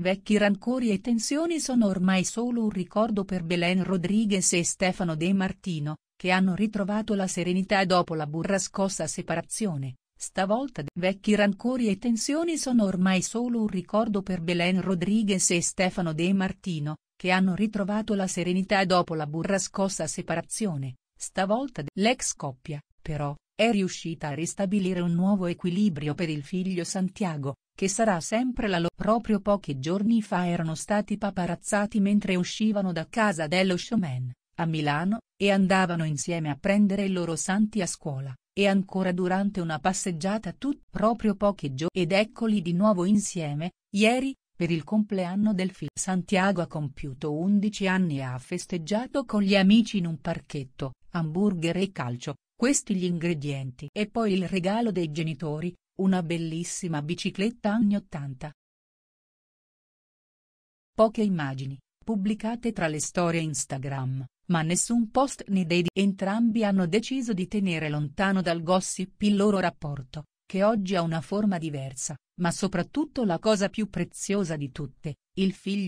Vecchi rancori e tensioni sono ormai solo un ricordo per Belen Rodriguez e Stefano De Martino, che hanno ritrovato la serenità dopo la burrascosa separazione. Stavolta vecchi rancori e tensioni sono ormai solo un ricordo per Belen Rodriguez e Stefano De Martino, che hanno ritrovato la serenità dopo la burrascosa separazione. Stavolta l'ex coppia, però, è riuscita a ristabilire un nuovo equilibrio per il figlio Santiago, che sarà sempre la loro. Proprio pochi giorni fa erano stati paparazzati mentre uscivano da casa dello showman, a Milano, e andavano insieme a prendere i loro santi a scuola, e ancora durante una passeggiata tut proprio pochi giorni. Ed eccoli di nuovo insieme, ieri, per il compleanno del figlio. Santiago ha compiuto 11 anni e ha festeggiato con gli amici in un parchetto, hamburger e calcio, questi gli ingredienti e poi il regalo dei genitori, una bellissima bicicletta anni 80. Poche immagini, pubblicate tra le storie Instagram, ma nessun post né dedi. Entrambi hanno deciso di tenere lontano dal gossip il loro rapporto, che oggi ha una forma diversa, ma soprattutto la cosa più preziosa di tutte, il figlio.